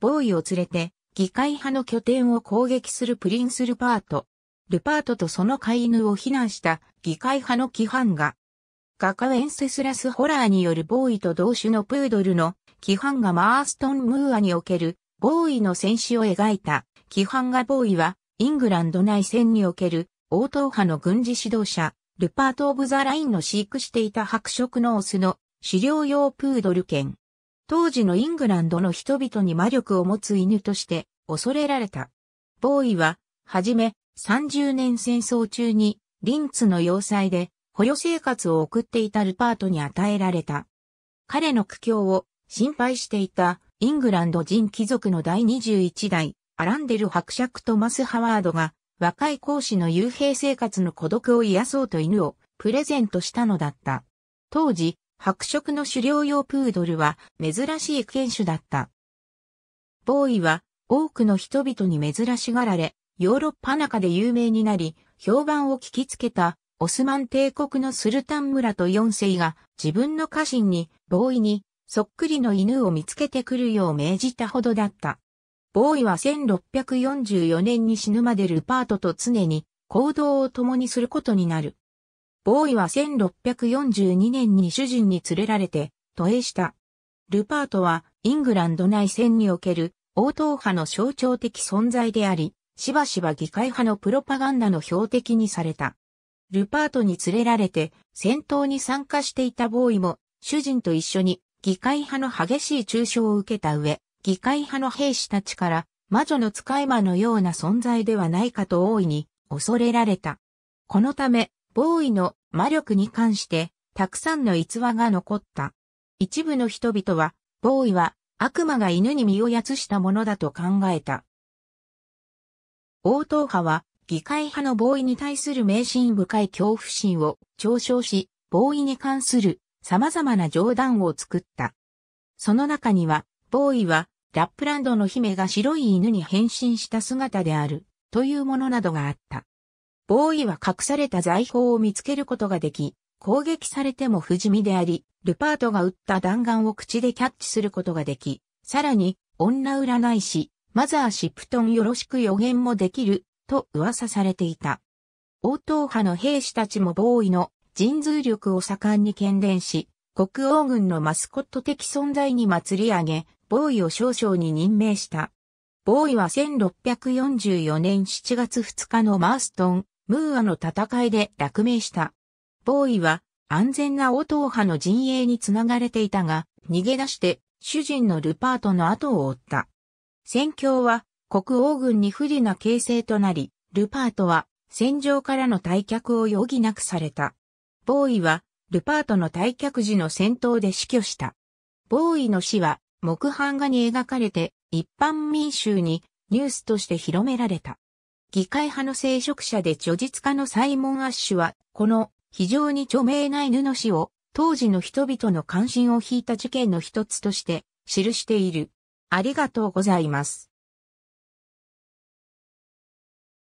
ボーイを連れて、議会派の拠点を攻撃するプリンス・ルパート。ルパートとその飼い犬を非難した議会派の規範が、画家ウェンセスラス・ホラーによるボーイと同種のプードルの規範がマーストン・ムーアにおけるボーイの戦死を描いた規範がボーイはイングランド内戦における応答派の軍事指導者、ルパート・オブ・ザ・ラインの飼育していた白色のオスの狩猟用プードル犬。当時のイングランドの人々に魔力を持つ犬として恐れられた。ボーイは、はじめ、30年戦争中に、リンツの要塞で、捕虜生活を送っていたルパートに与えられた。彼の苦境を心配していたイングランド人貴族の第21代アランデル伯爵トマス・ハワードが若い講師の幽閉生活の孤独を癒そうと犬をプレゼントしたのだった。当時、白色の狩猟用プードルは珍しい犬種だった。ボーイは多くの人々に珍しがられ、ヨーロッパ中で有名になり、評判を聞きつけたオスマン帝国のスルタン村と四世が自分の家臣にボーイにそっくりの犬を見つけてくるよう命じたほどだった。ボーイは1644年に死ぬまでルパートと常に行動を共にすることになる。ボーイは1642年に主人に連れられて、都営した。ルパートは、イングランド内戦における、応答派の象徴的存在であり、しばしば議会派のプロパガンダの標的にされた。ルパートに連れられて、戦闘に参加していたボーイも、主人と一緒に、議会派の激しい中傷を受けた上、議会派の兵士たちから、魔女の使い魔のような存在ではないかと大いに恐れられた。このため、ボーイの魔力に関して、たくさんの逸話が残った。一部の人々は、ボーイは悪魔が犬に身をやつしたものだと考えた。応答派は、議会派のボーイに対する迷信深い恐怖心を嘲笑し、ボーイに関する様々な冗談を作った。その中には、ボーイは、ラップランドの姫が白い犬に変身した姿である、というものなどがあった。ボーイは隠された財宝を見つけることができ、攻撃されても不死身であり、ルパートが撃った弾丸を口でキャッチすることができ、さらに、女占い師、マザーシプトンよろしく予言もできる、と噂されていた。応答派の兵士たちもボーイの神通力を盛んに喧伝し、国王軍のマスコット的存在に祭り上げ、ボーイを少々に任命した。ボーイは1644年7月2日のマーストンムーアの戦いで落命した。ボーイは安全なオトー派の陣営につながれていたが、逃げ出して主人のルパートの後を追った。戦況は国王軍に不利な形勢となり、ルパートは戦場からの退却を余儀なくされた。ボーイはルパートの退却時の戦闘で死去した。ボーイの死は木版画に描かれて一般民衆にニュースとして広められた。議会派の聖職者で著述家のサイモン・アッシュは、この非常に著名な犬の死を当時の人々の関心を引いた事件の一つとして記している。ありがとうございます。